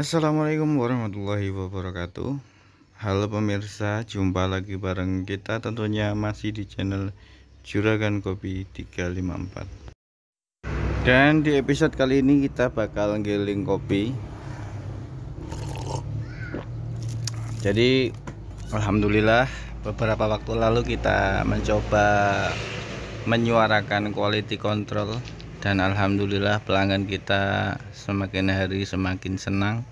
Assalamualaikum warahmatullahi wabarakatuh Halo pemirsa Jumpa lagi bareng kita tentunya Masih di channel Juragan Kopi 354 Dan di episode kali ini Kita bakal ngiling kopi Jadi Alhamdulillah Beberapa waktu lalu kita mencoba Menyuarakan quality control dan alhamdulillah pelanggan kita semakin hari semakin senang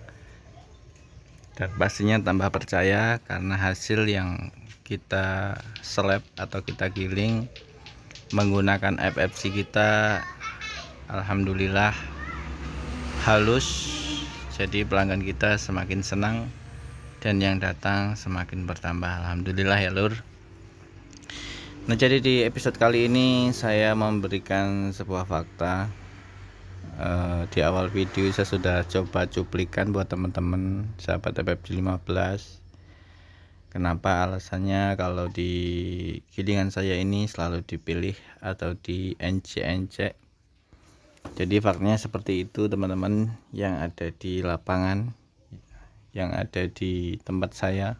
dan pastinya tambah percaya karena hasil yang kita seleb atau kita giling menggunakan FFC kita alhamdulillah halus jadi pelanggan kita semakin senang dan yang datang semakin bertambah alhamdulillah ya lur Nah, jadi di episode kali ini saya memberikan sebuah fakta. Uh, di awal video saya sudah coba cuplikan buat teman-teman sahabat FFG 15. Kenapa alasannya kalau di gilingan saya ini selalu dipilih atau di NC-NC. Jadi faktanya seperti itu teman-teman yang ada di lapangan yang ada di tempat saya.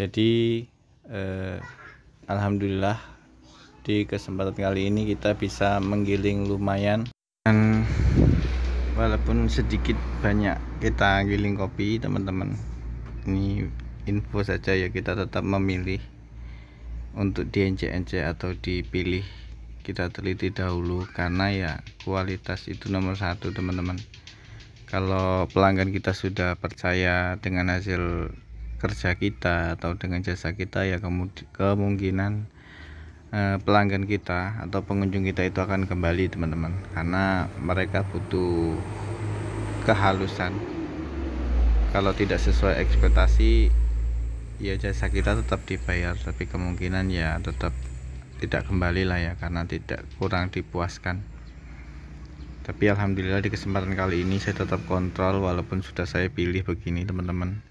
Jadi eh Alhamdulillah di kesempatan kali ini kita bisa menggiling lumayan dan walaupun sedikit banyak kita giling kopi teman-teman ini info saja ya kita tetap memilih untuk NC, NC atau dipilih kita teliti dahulu karena ya kualitas itu nomor satu teman-teman kalau pelanggan kita sudah percaya dengan hasil kerja kita atau dengan jasa kita ya kemungkinan eh, pelanggan kita atau pengunjung kita itu akan kembali teman-teman karena mereka butuh kehalusan kalau tidak sesuai ekspektasi ya jasa kita tetap dibayar tapi kemungkinan ya tetap tidak kembali lah ya karena tidak kurang dipuaskan tapi alhamdulillah di kesempatan kali ini saya tetap kontrol walaupun sudah saya pilih begini teman-teman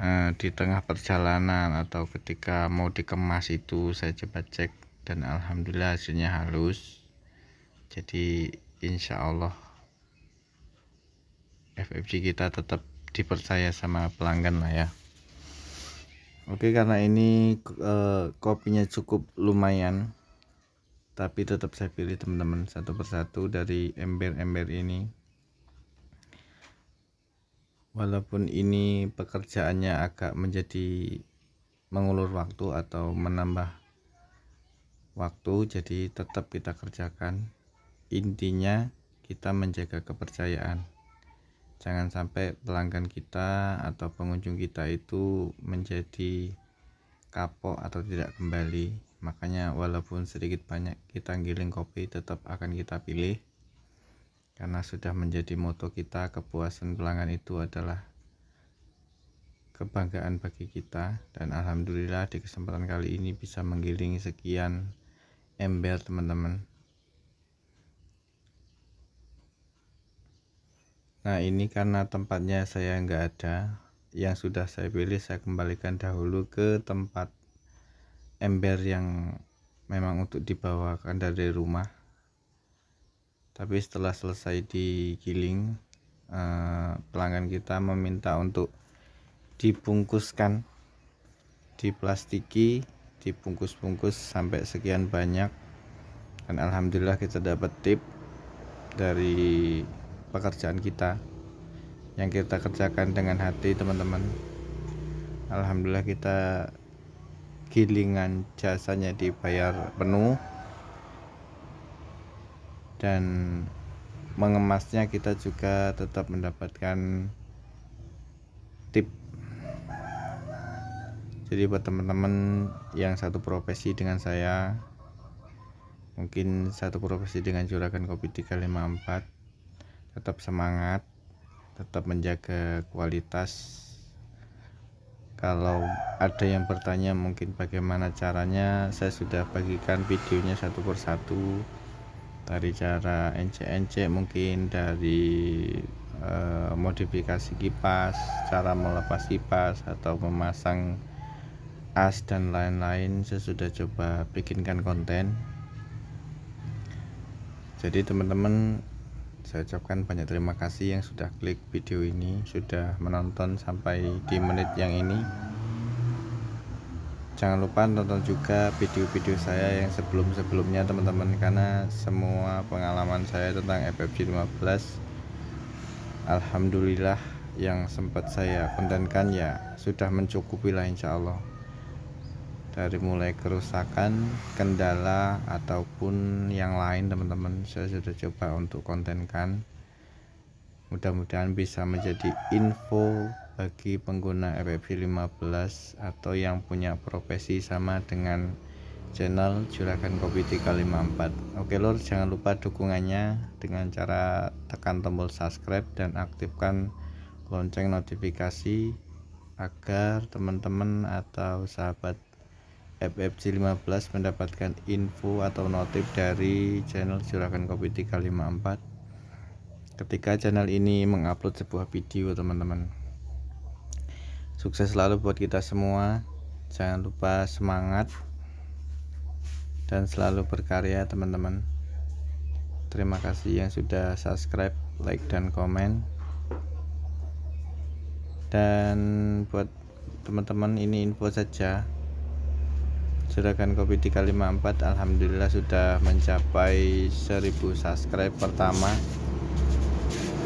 Eh, di tengah perjalanan atau ketika mau dikemas itu saya coba cek dan alhamdulillah hasilnya halus jadi insya Allah FFG kita tetap dipercaya sama pelanggan lah ya Oke karena ini e, kopinya cukup lumayan tapi tetap saya pilih teman-teman satu persatu dari ember-ember ini walaupun ini pekerjaannya agak menjadi mengulur waktu atau menambah waktu jadi tetap kita kerjakan intinya kita menjaga kepercayaan jangan sampai pelanggan kita atau pengunjung kita itu menjadi kapok atau tidak kembali makanya walaupun sedikit banyak kita giling kopi tetap akan kita pilih karena sudah menjadi moto kita kepuasan pelanggan itu adalah kebanggaan bagi kita dan alhamdulillah di kesempatan kali ini bisa menggiling sekian ember teman-teman Nah ini karena tempatnya saya nggak ada yang sudah saya pilih saya kembalikan dahulu ke tempat ember yang memang untuk dibawakan dari rumah tapi setelah selesai digiling uh, pelanggan kita meminta untuk dibungkuskan diplastiki dibungkus-bungkus sampai sekian banyak dan alhamdulillah kita dapat tip dari pekerjaan kita yang kita kerjakan dengan hati teman-teman alhamdulillah kita gilingan jasanya dibayar penuh dan mengemasnya kita juga tetap mendapatkan tip jadi buat teman-teman yang satu profesi dengan saya mungkin satu profesi dengan juragan kopi 354 tetap semangat tetap menjaga kualitas kalau ada yang bertanya mungkin bagaimana caranya saya sudah bagikan videonya satu persatu dari cara NC-NC mungkin dari e, modifikasi kipas cara melepas kipas atau memasang as dan lain-lain saya sudah coba bikinkan konten jadi teman-teman saya ucapkan banyak terima kasih yang sudah klik video ini sudah menonton sampai di menit yang ini jangan lupa tonton juga video-video saya yang sebelum-sebelumnya teman-teman karena semua pengalaman saya tentang FFG 15 Alhamdulillah yang sempat saya kontenkan ya sudah mencukupi lah insya Allah dari mulai kerusakan kendala ataupun yang lain teman-teman saya sudah coba untuk kontenkan mudah-mudahan bisa menjadi info bagi pengguna RPP 15 atau yang punya profesi sama dengan channel Juragan Kopi 354 Oke lor jangan lupa dukungannya dengan cara tekan tombol subscribe dan aktifkan lonceng notifikasi agar teman-teman atau sahabat FFC 15 mendapatkan info atau notif dari channel Juragan Kopi 354 ketika channel ini mengupload sebuah video teman-teman sukses selalu buat kita semua jangan lupa semangat dan selalu berkarya teman-teman terima kasih yang sudah subscribe like dan komen dan buat teman-teman ini info saja Juragan Kopi 354 Alhamdulillah sudah mencapai 1000 subscribe pertama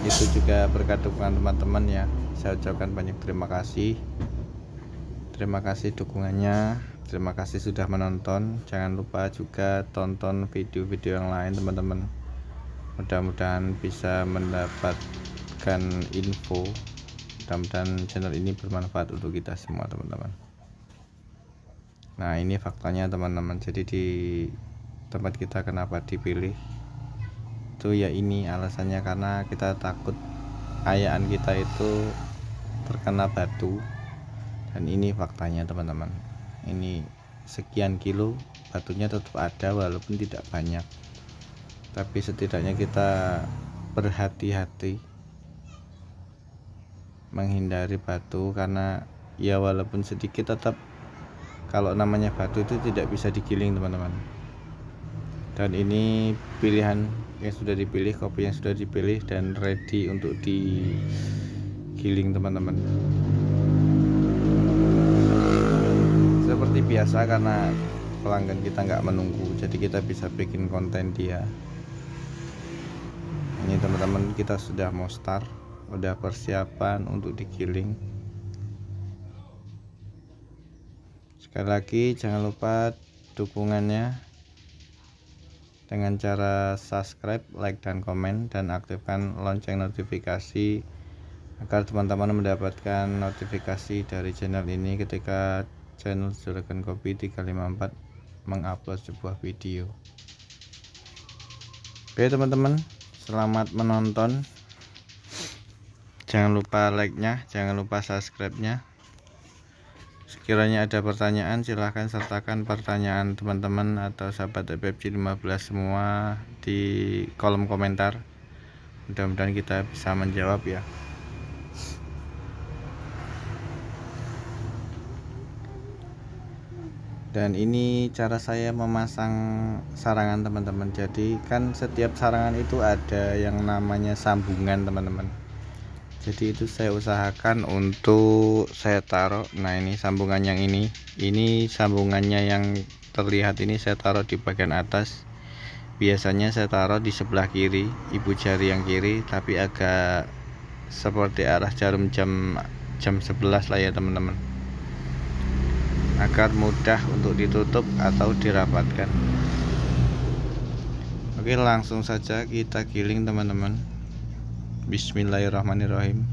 itu juga berkat dukungan teman-teman ya saya ucapkan banyak terima kasih terima kasih dukungannya terima kasih sudah menonton jangan lupa juga tonton video-video yang lain teman-teman mudah-mudahan bisa mendapatkan info mudah-mudahan channel ini bermanfaat untuk kita semua teman-teman nah ini faktanya teman-teman jadi di tempat kita kenapa dipilih itu ya ini alasannya karena kita takut ayaan kita itu terkena batu dan ini faktanya teman-teman ini sekian kilo batunya tetap ada walaupun tidak banyak tapi setidaknya kita berhati-hati menghindari batu karena ya walaupun sedikit tetap kalau namanya batu itu tidak bisa digiling teman-teman dan ini pilihan yang sudah dipilih kopi yang sudah dipilih dan ready untuk di giling teman-teman seperti biasa karena pelanggan kita nggak menunggu jadi kita bisa bikin konten dia ini teman-teman kita sudah mau start udah persiapan untuk digiling sekali lagi jangan lupa dukungannya dengan cara subscribe, like, dan komen, dan aktifkan lonceng notifikasi agar teman-teman mendapatkan notifikasi dari channel ini ketika channel Juragan Kopi 354 mengupload sebuah video Oke teman-teman selamat menonton jangan lupa like nya jangan lupa subscribe nya sekiranya ada pertanyaan silahkan sertakan pertanyaan teman-teman atau sahabat FFG 15 semua di kolom komentar mudah-mudahan kita bisa menjawab ya dan ini cara saya memasang sarangan teman-teman jadi kan setiap sarangan itu ada yang namanya sambungan teman-teman jadi itu saya usahakan untuk saya taruh nah ini sambungan yang ini ini sambungannya yang terlihat ini saya taruh di bagian atas biasanya saya taruh di sebelah kiri ibu jari yang kiri tapi agak seperti arah jarum jam jam 11 lah ya teman-teman agar mudah untuk ditutup atau dirapatkan oke langsung saja kita giling teman-teman bismillahirrahmanirrahim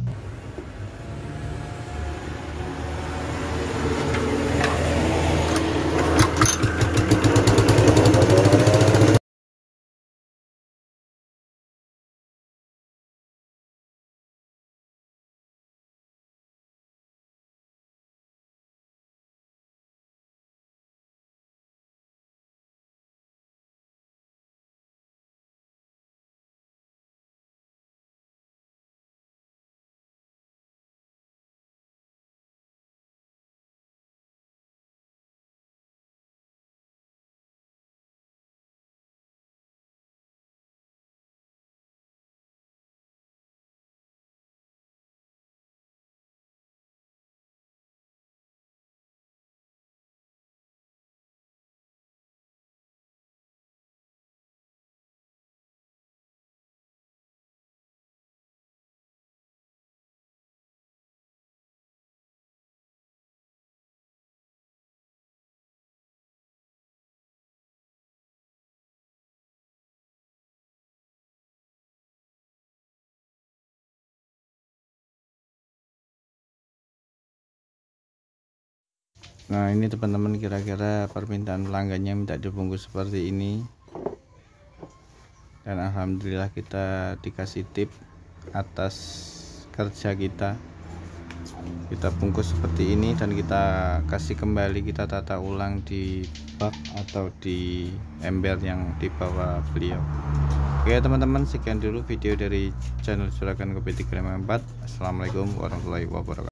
nah ini teman-teman kira-kira permintaan pelanggannya minta dibungkus seperti ini dan alhamdulillah kita dikasih tip atas kerja kita kita bungkus seperti ini dan kita kasih kembali kita tata ulang di bak atau di ember yang dibawa beliau oke teman-teman sekian dulu video dari channel juragan kopi 354 assalamualaikum warahmatullahi wabarakatuh